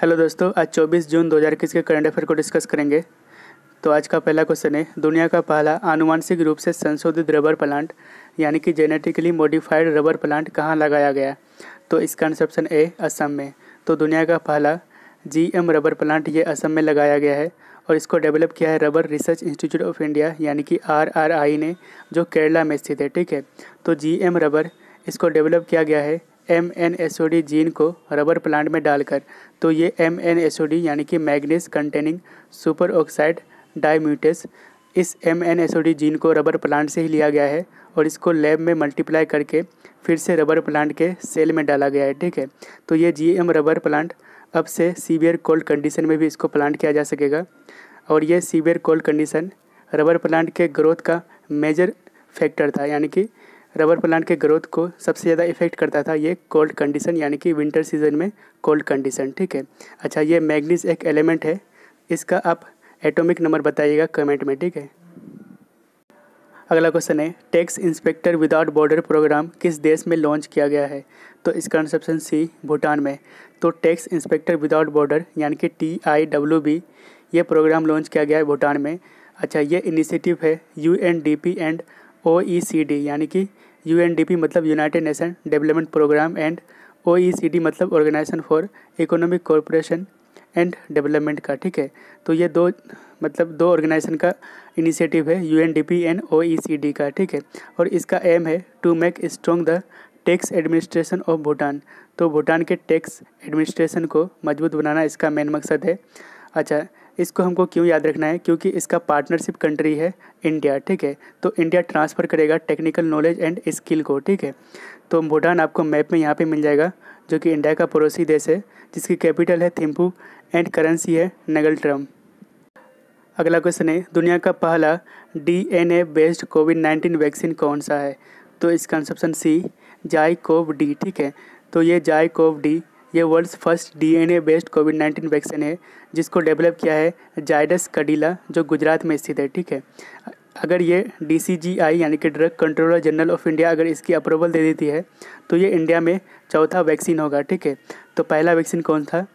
hello दोस्तों आज 24 जून 2021 के करंट अफेयर को डिस्कस करेंगे तो आज का पहला क्वेश्चन है दुनिया का पहला आनुवांशिक रूप से संशोधित रबर प्लांट यानी कि जेनेटिकली मॉडिफाइड रबर प्लांट कहाँ लगाया गया तो इसका कंसेप्शन ए असम में तो दुनिया का पहला जी एम रबर प्लांट ये असम में लगाया गया है और इसको डेवलप किया है rubber research institute of India यानी कि आर आर आई ने जो केरला में स्थित है ठीक है तो जी एम रबर इसको डेवलप किया गया है M N S O D gene को रबर प्लांट में डालकर तो ये M N S O D यानी कि manganese containing super oxide dismutase इस M N S O D gene को रबर प्लांट से ही लिया गया है और इसको लैब में मल्टीप्लाई करके फिर से रबर प्लांट के सेल में डाला गया है ठीक है तो ये जी एम रबर प्लांट अब से सीवियर कोल्ड कंडीशन में भी इसको प्लांट किया जा सकेगा और ये severe cold condition rubber plant के ग्रोथ का मेजर फैक्टर था यानी कि रबर प्लांट के ग्रोथ को सबसे ज़्यादा इफेक्ट करता था ये कोल्ड कंडीशन यानी कि विंटर सीजन में कोल्ड कंडीशन ठीक है अच्छा ये मैग्नीज एक एलिमेंट है इसका आप एटॉमिक नंबर बताइएगा कमेंट में ठीक है अगला क्वेश्चन है tax inspector without border programme किस देश में लॉन्च किया गया है तो इसका ऑप्शन सी भूटान में तो टैक्स इंस्पेक्टर विदाउट बॉर्डर यानी कि टी आई डब्ल्यू बी ये प्रोग्राम लॉन्च किया गया है भूटान में अच्छा ये इनिशिएटिव है U N D P and O E C D यानी कि पी मतलब United Nation development programme and D मतलब organisation for economic corporation and development का ठीक है तो ये दो मतलब दो ऑर्गेनाइजेशन का इनिशिएटिव है पी एंड डी का ठीक है और इसका एम है to make strong the tax administration of Bhutan तो भूटान के टैक्स एडमिनिस्ट्रेशन को मजबूत बनाना इसका मेन मकसद है अच्छा इसको हमको क्यों याद रखना है क्योंकि इसका पार्टनरशिप कंट्री है इंडिया ठीक है तो इंडिया ट्रांसफ़र करेगा टेक्निकल नॉलेज एंड स्किल को ठीक है तो भूटान आपको मैप में यहाँ पे मिल जाएगा जो कि इंडिया का पड़ोसी देश है जिसकी कैपिटल है थिम्पू एंड करेंसी है नगल ट्रम अगला क्वेश्चन है दुनिया का पहला A based COVID nineteen vaccine कौन सा है तो इसका ऑप्शन सी जाई कोव डी ठीक है तो ये जाई कोव डी ये world's first DNA based COVID nineteen vaccine है जिसको डेवलप किया है जायडस कडिला जो गुजरात में स्थित है ठीक है अगर ये डी यानी कि drug controller general of India अगर इसकी अप्रूवल दे देती है तो ये इंडिया में चौथा वैक्सीन होगा ठीक है तो पहला वैक्सीन कौन था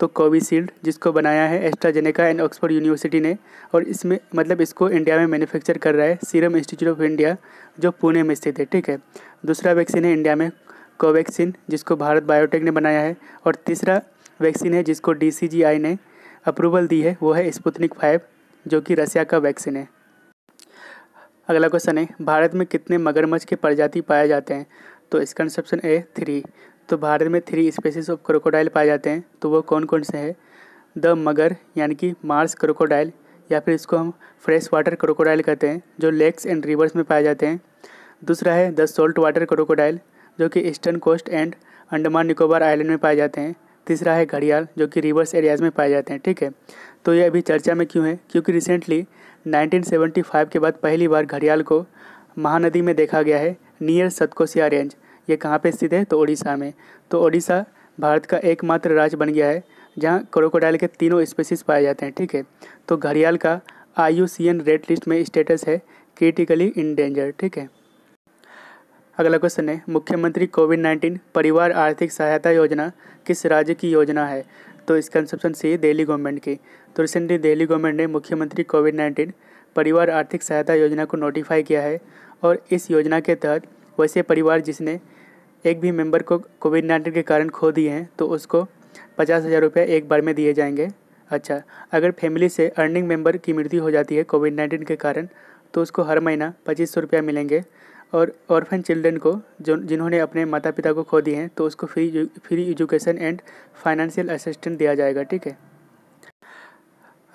तो कोविशील्ड जिसको बनाया है एस्ट्राजेनेका एंड ऑक्सफोर्ड यूनिवर्सिटी ने और इसमें मतलब इसको इंडिया में मैन्युफैक्चर कर रहा है सीरम इंस्टीट्यूट ऑफ इंडिया जो पुणे में स्थित है ठीक है दूसरा वैक्सीन है इंडिया में कोवैक्सीन जिसको भारत बायोटेक ने बनाया है और तीसरा वैक्सीन है जिसको डीसीजीआई ने अप्रूवल दी है वो है स्पुतनिक फाइव जो कि रसिया का वैक्सीन है अगला क्वेश्चन है भारत में कितने मगरमच्छ के प्रजाति पाए जाते हैं तो इसका कंसेप्शन ए थ्री तो भारत में थ्री स्पेसीज ऑफ क्रोकोडाइल पाए जाते हैं तो वो कौन कौन से हैं द मगर यानी कि मार्स क्रोकोडाइल या फिर इसको हम फ्रेश वाटर क्रोकोडाइल कहते हैं जो लेक्स एंड रिवर्स में पाए जाते हैं दूसरा है द सोल्ट वाटर क्रोकोडाइल जो कि eastern coast and Andaman Nicobar island में पाए जाते हैं तीसरा है घड़ियाल जो कि रिवर्स एरियाज में पाए जाते हैं ठीक है तो ये अभी चर्चा में क्यों है क्योंकि रिसेंटली 1975 के बाद पहली बार घड़ियाल को महानदी में देखा गया है नियर सतकोसिया रेंज ये कहाँ पे स्थित है तो ओडिशा में तो ओडिशा भारत का एकमात्र राज्य बन गया है जहाँ क्रोकोडाइल के तीनों स्पेसीज पाए जाते हैं ठीक है तो घड़ियाल का आई रेड लिस्ट में स्टेटस है क्रिटिकली इन डेंजर ठीक है अगला क्वेश्चन है मुख्यमंत्री कोविड नाइन्टीन परिवार आर्थिक सहायता योजना किस राज्य की योजना है तो इसका कंसेप्शन सी दिल्ली गवर्नमेंट की तो रिसेंटली दिल्ली गवर्नमेंट ने मुख्यमंत्री कोविड नाइन्टीन परिवार आर्थिक सहायता योजना को नोटिफाई किया है और इस योजना के तहत वैसे परिवार जिसने एक भी मेंबर को कोविड नाइन्टीन के कारण खो दिए हैं तो उसको पचास हज़ार रुपये एक बार में दिए जाएंगे अच्छा अगर फैमिली से अर्निंग मेंबर की मृत्यु हो जाती है कोविड नाइन्टीन के कारण तो उसको हर महीना पच्चीस सौ रुपया मिलेंगे और ऑर्फन चिल्ड्रन को जो जिन्होंने अपने माता पिता को खो दिए हैं तो उसको free free education and financial assistant दिया जाएगा ठीक है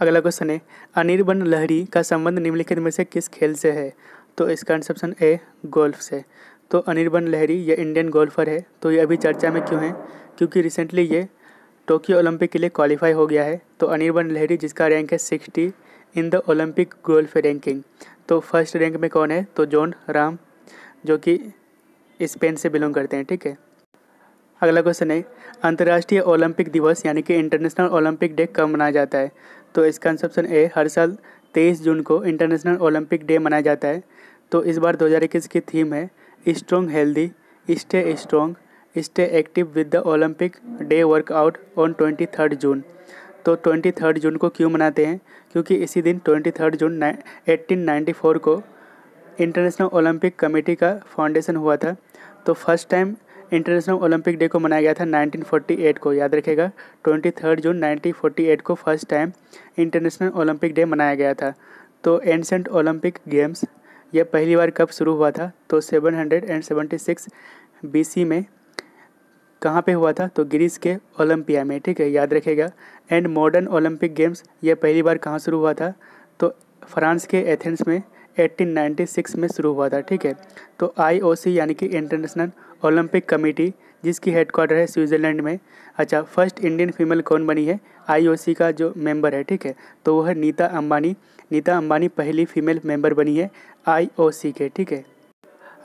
अगला क्वेश्चन है अनिर्बन लहरी का संबंध निम्नलिखित में से किस खेल से है तो इसका आंसर ऑप्शन ए गोल्फ से तो अनिर्बन लहरी यह इंडियन गोल्फर है तो ये अभी चर्चा में क्यों है क्योंकि रिसेंटली ये टोक्यो ओलंपिक के लिए क्वालिफाई हो गया है तो अनिर्बन लहरी जिसका रैंक है sixty in the Olympic golf ranking तो फर्स्ट रैंक में कौन है तो जॉन राम जो कि स्पेन से बिलोंग करते हैं ठीक है अगला क्वेश्चन है अंतर्राष्ट्रीय ओलंपिक दिवस यानी कि इंटरनेशनल ओलंपिक डे कब मनाया जाता है तो इसका ऑप्शन ए हर साल तेईस जून को इंटरनेशनल ओलंपिक डे मनाया जाता है तो इस बार दो हज़ार इक्कीस की थीम है strong healthy stay strong stay active with the Olympic day workout on twenty third June तो ट्वेंटी थर्ड जून को क्यों मनाते हैं क्योंकि इसी दिन twenty third June eighteen ninety four को इंटरनेशनल ओलंपिक कमेटी का फाउंडेशन हुआ था तो first time International Olympic Day को मनाया गया था 1948 को याद रखेगा 23 जून 1948 को first time International Olympic Day मनाया गया था तो एंशंट ओलंपिक गेम्स यह पहली बार कब शुरू हुआ था तो 776 बीसी में कहाँ पे हुआ था तो ग्रीस के ओलंपिया में ठीक है याद रखेगा एंड मॉडर्न ओलंपिक गेम्स यह पहली बार कहाँ शुरू हुआ था तो फ्रांस के एथेंस में 1896 में शुरू हुआ था ठीक है तो आईओसी यानी कि इंटरनेशनल ओलंपिक कमेटी जिसकी हेडक्वार्टर है स्विट्ज़रलैंड में अच्छा फर्स्ट इंडियन फीमेल कौन बनी है आईओसी का जो मेंबर है ठीक है तो वह नीता अंबानी नीता अंबानी पहली फीमेल मेंबर बनी है आईओसी के ठीक है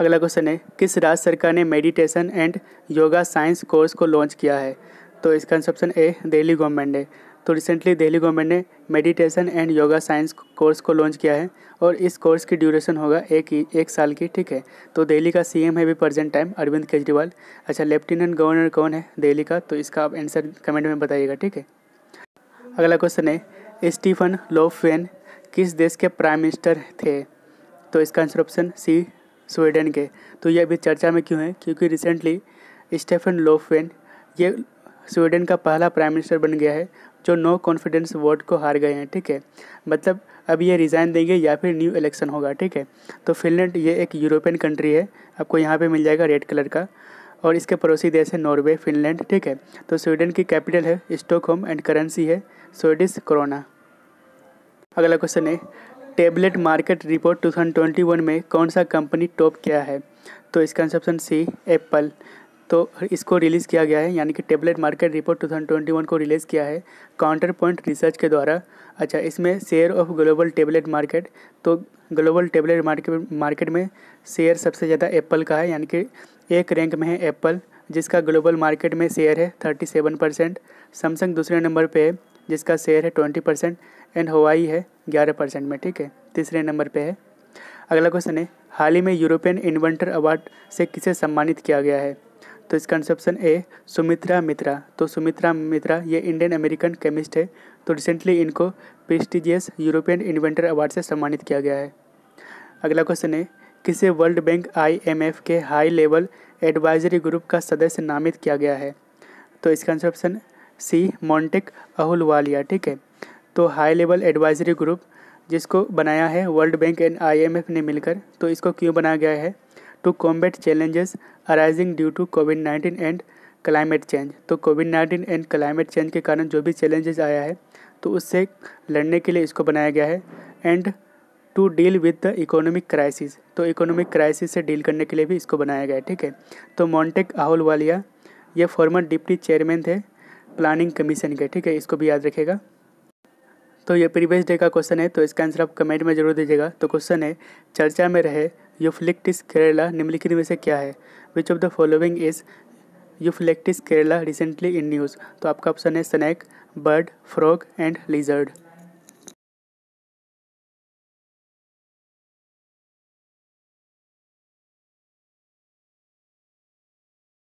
अगला क्वेश्चन है किस राज्य सरकार ने meditation and yoga science course को लॉन्च किया है तो इसका ऑप्शन ए दिल्ली गवर्नमेंट है तो रिसेंटली दिल्ली गवर्नमेंट ने meditation and yoga science course को लॉन्च किया है और इस कोर्स की ड्यूरेशन होगा एक ही एक साल की ठीक है तो दिल्ली का सीएम है भी प्रेजेंट टाइम अरविंद केजरीवाल अच्छा लेफ्टिनेंट गवर्नर कौन है दिल्ली का तो इसका आप आंसर कमेंट में बताइएगा ठीक है अगला क्वेश्चन है स्टीफन लोफेन किस देश के प्राइम मिनिस्टर थे तो इसका आंसर ऑप्शन सी स्वीडन के तो ये अभी चर्चा में क्यों है क्योंकि रिसेंटली स्टेफन लोफेन ये स्वीडन का पहला प्राइम मिनिस्टर बन गया है जो नो कॉन्फिडेंस वोट को हार गए हैं ठीक है मतलब अब ये रिज़ाइन देंगे या फिर न्यू इलेक्शन होगा ठीक है तो फिनलैंड ये एक यूरोपियन कंट्री है आपको यहाँ पे मिल जाएगा रेड कलर का और इसके पड़ोसी देश है नॉर्वे फिनलैंड ठीक है तो स्वीडन की कैपिटल है स्टॉकहोम एंड करेंसी है स्वीडिश कोरोना अगला क्वेश्चन है टेबलेट मार्केट रिपोर्ट 2021 में कौन सा कंपनी टॉप किया है तो इसका ऑप्शन सी एप्पल तो इसको रिलीज़ किया गया है यानी कि टेबलेट मार्केट रिपोर्ट 2021 को रिलीज़ किया है काउंटर पॉइंट रिसर्च के द्वारा अच्छा इसमें share of global tablet market तो ग्लोबल टेबलेट मार्केट मार्केट में शेयर सबसे ज़्यादा एप्पल का है यानी कि एक रैंक में है एप्पल जिसका ग्लोबल मार्केट में शेयर है थर्टी सेवन परसेंट सैमसंग दूसरे नंबर पर है जिसका शेयर है ट्वेंटी परसेंट एंड हवाई है ग्यारह परसेंट में ठीक है तीसरे नंबर पर है अगला क्वेश्चन है हाल ही में यूरोपियन इन्वेंटर अवार्ड से किसे सम्मानित किया गया है तो इसका कंसेप्शन ए सुमित्रा मित्रा तो सुमित्रा मित्रा ये इंडियन अमेरिकन केमिस्ट है तो रिसेंटली इनको प्रेस्टिजियस यूरोपियन इन्वेंटर अवार्ड से सम्मानित किया गया है अगला क्वेश्चन है किसे वर्ल्ड बैंक आईएमएफ के हाई लेवल एडवाइजरी ग्रुप का सदस्य नामित किया गया है तो इसका आंसर ऑप्शन सी मॉन्टिक अहुलवालिया ठीक है तो हाई लेवल एडवाइजरी ग्रुप जिसको बनाया है वर्ल्ड बैंक एंड आईएमएफ ने मिलकर तो इसको क्यों बनाया गया है to combat challenges arising due to COVID nineteen and climate change तो COVID nineteen and climate change के कारण जो भी चैलेंजेस आया है तो उससे लड़ने के लिए इसको बनाया गया है and to deal with the economic crisis तो इकोनॉमिक क्राइसिस से डील करने के लिए भी इसको बनाया गया है ठीक है तो मॉन्टेक आहुल वालिया ये फॉर्मर डिप्टी चेयरमैन थे प्लानिंग कमीशन के ठीक है इसको भी याद रखेगा तो ये प्रीवियस डे का क्वेश्चन है तो इसका आंसर आप कमेंट में जरूर दीजिएगा तो क्वेश्चन है चर्चा में रहे यूफ्लिक्टिस केरला निम्नलिखित में से क्या है which of the following is Euphlyctis Kerala recently in news तो आपका ऑप्शन है snake bird frog and lizard